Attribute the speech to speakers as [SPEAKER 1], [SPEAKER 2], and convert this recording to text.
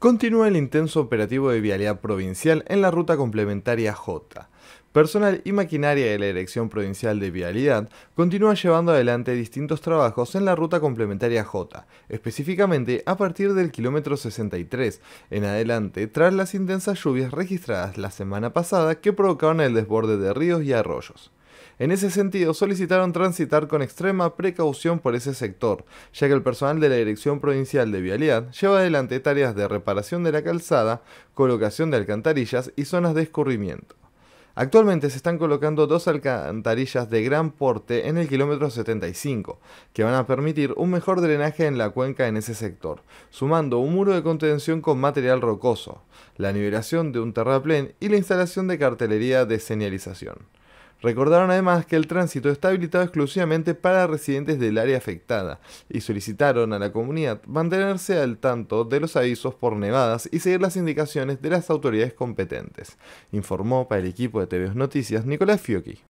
[SPEAKER 1] Continúa el intenso operativo de vialidad provincial en la ruta complementaria J. Personal y maquinaria de la Dirección Provincial de Vialidad continúa llevando adelante distintos trabajos en la ruta complementaria J, específicamente a partir del kilómetro 63 en adelante tras las intensas lluvias registradas la semana pasada que provocaron el desborde de ríos y arroyos. En ese sentido, solicitaron transitar con extrema precaución por ese sector, ya que el personal de la Dirección Provincial de Vialidad lleva adelante tareas de reparación de la calzada, colocación de alcantarillas y zonas de escurrimiento. Actualmente se están colocando dos alcantarillas de gran porte en el kilómetro 75, que van a permitir un mejor drenaje en la cuenca en ese sector, sumando un muro de contención con material rocoso, la nivelación de un terraplén y la instalación de cartelería de señalización. Recordaron además que el tránsito está habilitado exclusivamente para residentes del área afectada y solicitaron a la comunidad mantenerse al tanto de los avisos por nevadas y seguir las indicaciones de las autoridades competentes, informó para el equipo de TV Noticias Nicolás Fiocchi.